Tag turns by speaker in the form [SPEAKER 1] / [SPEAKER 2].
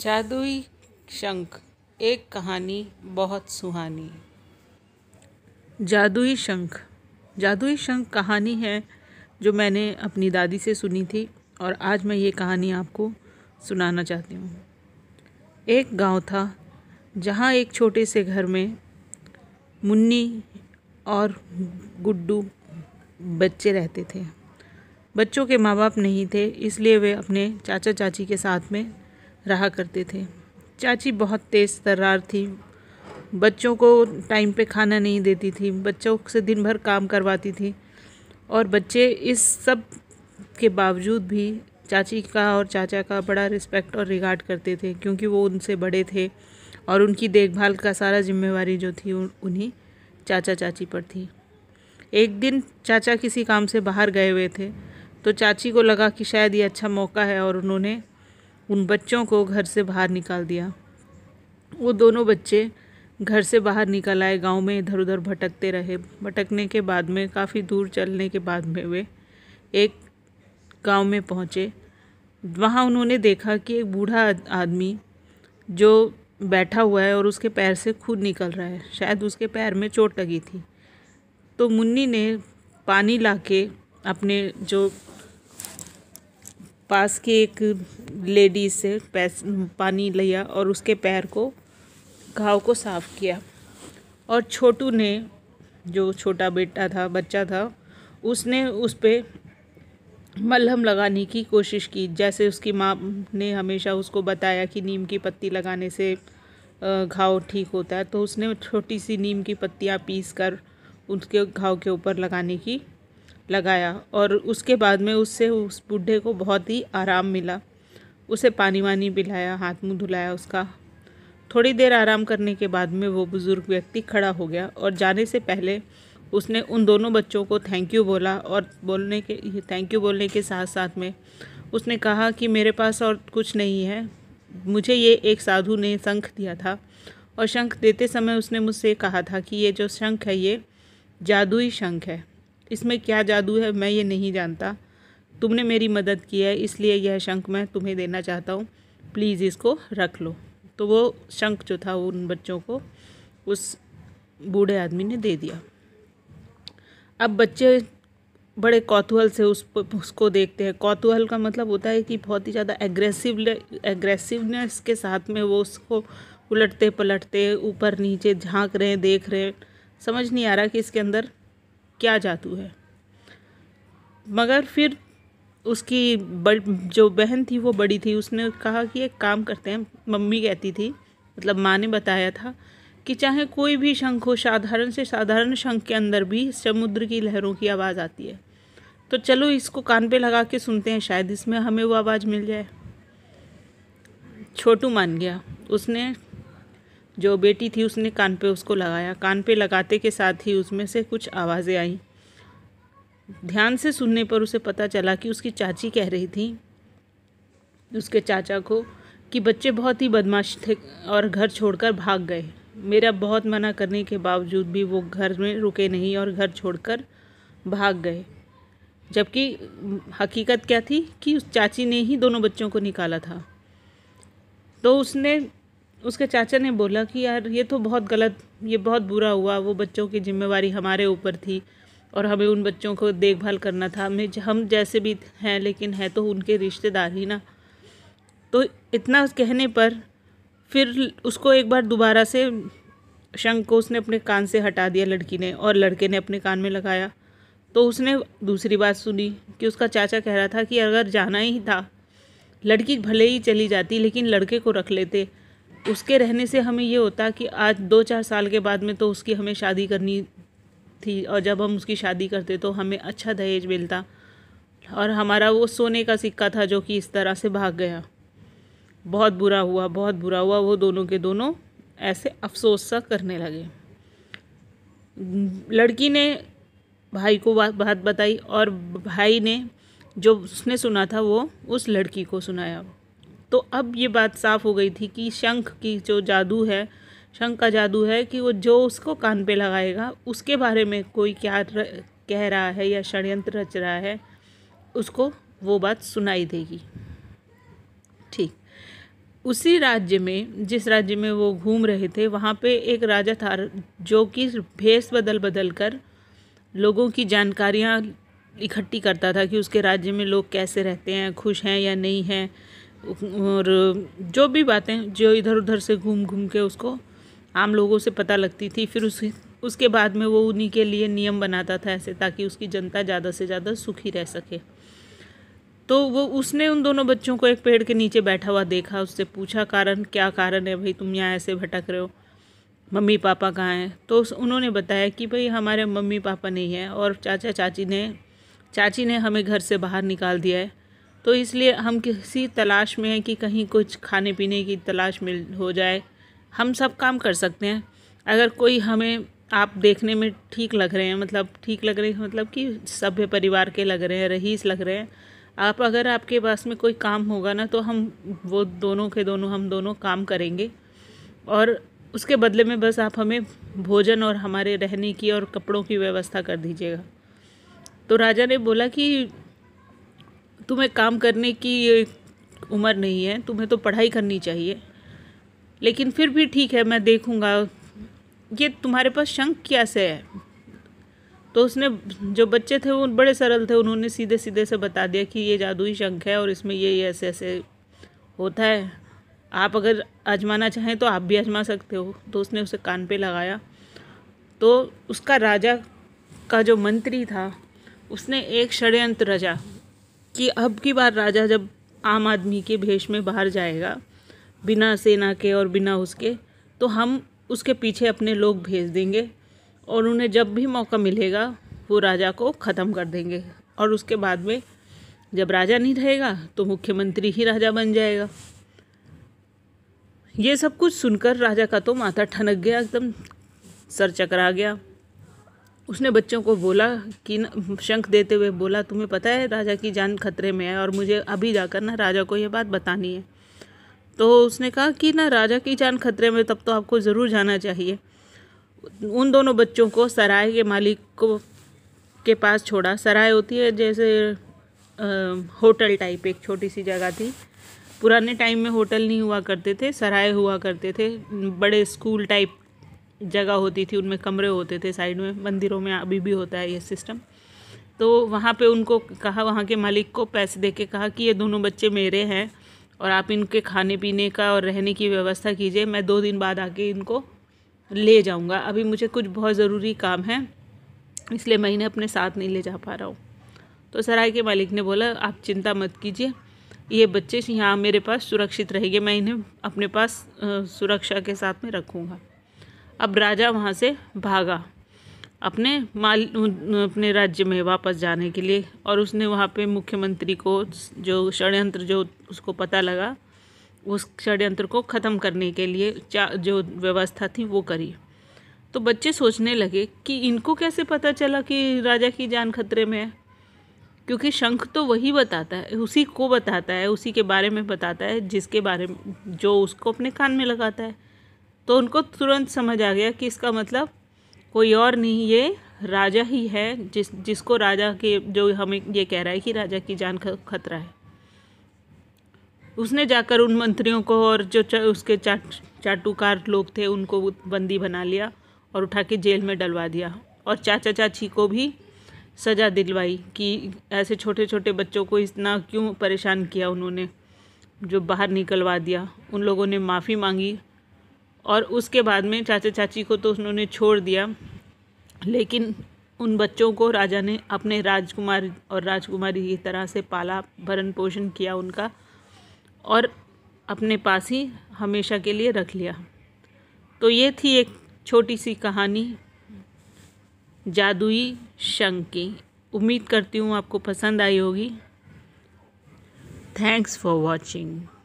[SPEAKER 1] जादुई शंख एक कहानी बहुत सुहानी जादुई शंख जादुई शंख कहानी है जो मैंने अपनी दादी से सुनी थी और आज मैं ये कहानी आपको सुनाना चाहती हूँ एक गांव था जहाँ एक छोटे से घर में मुन्नी और गुड्डू बच्चे रहते थे बच्चों के माँ बाप नहीं थे इसलिए वे अपने चाचा चाची के साथ में रहा करते थे चाची बहुत तेज़ तर्रार थी बच्चों को टाइम पे खाना नहीं देती थी बच्चों से दिन भर काम करवाती थी और बच्चे इस सब के बावजूद भी चाची का और चाचा का बड़ा रिस्पेक्ट और रिगार्ड करते थे क्योंकि वो उनसे बड़े थे और उनकी देखभाल का सारा जिम्मेवारी जो थी उन्हीं चाचा चाची पर थी एक दिन चाचा किसी काम से बाहर गए हुए थे तो चाची को लगा कि शायद ये अच्छा मौका है और उन्होंने उन बच्चों को घर से बाहर निकाल दिया वो दोनों बच्चे घर से बाहर निकल आए गांव में इधर उधर भटकते रहे भटकने के बाद में काफ़ी दूर चलने के बाद में वे एक गांव में पहुंचे वहां उन्होंने देखा कि एक बूढ़ा आदमी जो बैठा हुआ है और उसके पैर से खून निकल रहा है शायद उसके पैर में चोट लगी थी तो मुन्नी ने पानी लाके अपने जो पास के एक लेडीज से पानी लिया और उसके पैर को घाव को साफ किया और छोटू ने जो छोटा बेटा था बच्चा था उसने उस पर मलहम लगाने की कोशिश की जैसे उसकी माँ ने हमेशा उसको बताया कि नीम की पत्ती लगाने से घाव ठीक होता है तो उसने छोटी सी नीम की पत्तियाँ पीस कर उसके घाव के ऊपर लगाने की लगाया और उसके बाद में उससे उस बूढ़े को बहुत ही आराम मिला उसे पानी वानी पिलाया हाथ मुंह धुलाया उसका थोड़ी देर आराम करने के बाद में वो बुज़ुर्ग व्यक्ति खड़ा हो गया और जाने से पहले उसने उन दोनों बच्चों को थैंक यू बोला और बोलने के थैंक यू बोलने के साथ साथ में उसने कहा कि मेरे पास और कुछ नहीं है मुझे ये एक साधु ने शंख दिया था और शंख देते समय उसने मुझसे कहा था कि ये जो शंख है ये जादुई शंख है इसमें क्या जादू है मैं ये नहीं जानता तुमने मेरी मदद की है इसलिए यह शंख मैं तुम्हें देना चाहता हूँ प्लीज़ इसको रख लो तो वो शंख जो था उन बच्चों को उस बूढ़े आदमी ने दे दिया अब बच्चे बड़े कौतूहल से उस उसको देखते हैं कौतूहल का मतलब होता है कि बहुत ही ज़्यादा एग्रेसिव एग्रेसिवनेस के साथ में वो उसको उलटते पलटते ऊपर नीचे झांक रहे हैं देख रहे हैं समझ नहीं आ रहा कि इसके अंदर क्या जादू है मगर फिर उसकी बड़ जो बहन थी वो बड़ी थी उसने कहा कि एक काम करते हैं मम्मी कहती थी मतलब माँ ने बताया था कि चाहे कोई भी शंख हो साधारण से साधारण शंख के अंदर भी समुद्र की लहरों की आवाज़ आती है तो चलो इसको कान पे लगा के सुनते हैं शायद इसमें हमें वो आवाज़ मिल जाए छोटू मान गया उसने जो बेटी थी उसने कान पे उसको लगाया कान पे लगाते के साथ ही उसमें से कुछ आवाज़ें आई ध्यान से सुनने पर उसे पता चला कि उसकी चाची कह रही थी उसके चाचा को कि बच्चे बहुत ही बदमाश थे और घर छोड़कर भाग गए मेरा बहुत मना करने के बावजूद भी वो घर में रुके नहीं और घर छोड़कर भाग गए जबकि हकीकत क्या थी कि उस चाची ने ही दोनों बच्चों को निकाला था तो उसने उसके चाचा ने बोला कि यार ये तो बहुत गलत ये बहुत बुरा हुआ वो बच्चों की जिम्मेवारी हमारे ऊपर थी और हमें उन बच्चों को देखभाल करना था हमें हम जैसे भी हैं लेकिन है तो उनके रिश्तेदार ही ना तो इतना कहने पर फिर उसको एक बार दोबारा से शंख को उसने अपने कान से हटा दिया लड़की ने और लड़के ने अपने कान में लगाया तो उसने दूसरी बात सुनी कि उसका चाचा कह रहा था कि अगर जाना ही था लड़की भले ही चली जाती लेकिन लड़के को रख लेते उसके रहने से हमें ये होता कि आज दो चार साल के बाद में तो उसकी हमें शादी करनी थी और जब हम उसकी शादी करते तो हमें अच्छा दहेज मिलता और हमारा वो सोने का सिक्का था जो कि इस तरह से भाग गया बहुत बुरा हुआ बहुत बुरा हुआ वो दोनों के दोनों ऐसे अफसोस सा करने लगे लड़की ने भाई को बात बताई और भाई ने जो उसने सुना था वो उस लड़की को सुनाया तो अब ये बात साफ हो गई थी कि शंख की जो जादू है शंका जादू है कि वो जो उसको कान पे लगाएगा उसके बारे में कोई क्या र, कह रहा है या षडयंत्र रच रहा है उसको वो बात सुनाई देगी ठीक उसी राज्य में जिस राज्य में वो घूम रहे थे वहाँ पे एक राजा था जो कि भेष बदल बदल कर लोगों की जानकारियाँ इकट्ठी करता था कि उसके राज्य में लोग कैसे रहते हैं खुश हैं या नहीं हैं और जो भी बातें जो इधर उधर से घूम घूम के उसको आम लोगों से पता लगती थी फिर उस उसके बाद में वो उन्हीं के लिए नियम बनाता था ऐसे ताकि उसकी जनता ज़्यादा से ज़्यादा सुखी रह सके तो वो उसने उन दोनों बच्चों को एक पेड़ के नीचे बैठा हुआ देखा उससे पूछा कारण क्या कारण है भाई तुम यहाँ ऐसे भटक रहे हो मम्मी पापा कहाँ हैं तो उन्होंने बताया कि भाई हमारे मम्मी पापा नहीं हैं और चाचा चाची ने चाची ने हमें घर से बाहर निकाल दिया है तो इसलिए हम किसी तलाश में हैं कि कहीं कुछ खाने पीने की तलाश मिल हो जाए हम सब काम कर सकते हैं अगर कोई हमें आप देखने में ठीक लग रहे हैं मतलब ठीक लग रहे हैं मतलब कि सभ्य परिवार के लग रहे हैं रहीस लग रहे हैं आप अगर आपके पास में कोई काम होगा ना तो हम वो दोनों के दोनों हम दोनों काम करेंगे और उसके बदले में बस आप हमें भोजन और हमारे रहने की और कपड़ों की व्यवस्था कर दीजिएगा तो राजा ने बोला कि तुम्हें काम करने की उम्र नहीं है तुम्हें तो पढ़ाई करनी चाहिए लेकिन फिर भी ठीक है मैं देखूँगा ये तुम्हारे पास शंख क्या से है तो उसने जो बच्चे थे वो बड़े सरल थे उन्होंने सीधे सीधे से बता दिया कि ये जादुई शंख है और इसमें ये ये ऐसे ऐसे होता है आप अगर आजमाना चाहें तो आप भी आजमा सकते हो तो उसने उसे कान पे लगाया तो उसका राजा का जो मंत्री था उसने एक षड्यंत्र रचा कि अब की बार राजा जब आम आदमी के भेष में बाहर जाएगा बिना सेना के और बिना उसके तो हम उसके पीछे अपने लोग भेज देंगे और उन्हें जब भी मौका मिलेगा वो राजा को ख़त्म कर देंगे और उसके बाद में जब राजा नहीं रहेगा तो मुख्यमंत्री ही राजा बन जाएगा ये सब कुछ सुनकर राजा का तो माथा ठनक गया एकदम सर चकरा गया उसने बच्चों को बोला कि शंख देते हुए बोला तुम्हें पता है राजा की जान खतरे में है और मुझे अभी जाकर ना राजा को ये बात बतानी है तो उसने कहा कि ना राजा की जान खतरे में तब तो आपको ज़रूर जाना चाहिए उन दोनों बच्चों को सराय के मालिक को के पास छोड़ा सराय होती है जैसे आ, होटल टाइप एक छोटी सी जगह थी पुराने टाइम में होटल नहीं हुआ करते थे सराय हुआ करते थे बड़े स्कूल टाइप जगह होती थी उनमें कमरे होते थे साइड में मंदिरों में अभी भी होता है ये सिस्टम तो वहाँ पे उनको कहा वहाँ के मालिक को पैसे दे के कहा कि ये दोनों बच्चे मेरे हैं और आप इनके खाने पीने का और रहने की व्यवस्था कीजिए मैं दो दिन बाद आके इनको ले जाऊँगा अभी मुझे कुछ बहुत ज़रूरी काम है इसलिए मैं इन्हें अपने साथ नहीं ले जा पा रहा हूँ तो सराय के मालिक ने बोला आप चिंता मत कीजिए ये बच्चे यहाँ मेरे पास सुरक्षित रहेंगे मैं इन्हें अपने पास सुरक्षा के साथ में रखूँगा अब राजा वहाँ से भागा अपने माल अपने राज्य में वापस जाने के लिए और उसने वहाँ पे मुख्यमंत्री को जो षड्यंत्र जो उसको पता लगा उस षड्यंत्र को ख़त्म करने के लिए जो व्यवस्था थी वो करी तो बच्चे सोचने लगे कि इनको कैसे पता चला कि राजा की जान खतरे में है क्योंकि शंख तो वही बताता है उसी को बताता है उसी के बारे में बताता है जिसके बारे में जो उसको अपने कान में लगाता है तो उनको तुरंत समझ आ गया कि इसका मतलब कोई और नहीं ये राजा ही है जिस जिसको राजा के जो हमें ये कह रहा है कि राजा की जान खतरा है उसने जाकर उन मंत्रियों को और जो चा, उसके चाट चाटुकार लोग थे उनको बंदी बना लिया और उठा के जेल में डलवा दिया और चाचा चाची को भी सज़ा दिलवाई कि ऐसे छोटे छोटे बच्चों को इतना क्यों परेशान किया उन्होंने जो बाहर निकलवा दिया उन लोगों ने माफ़ी मांगी और उसके बाद में चाचा चाची को तो उन्होंने छोड़ दिया लेकिन उन बच्चों को राजा ने अपने राजकुमार और राजकुमारी की तरह से पाला भरण पोषण किया उनका और अपने पास ही हमेशा के लिए रख लिया तो ये थी एक छोटी सी कहानी जादुई शंख की उम्मीद करती हूँ आपको पसंद आई होगी थैंक्स फॉर वॉचिंग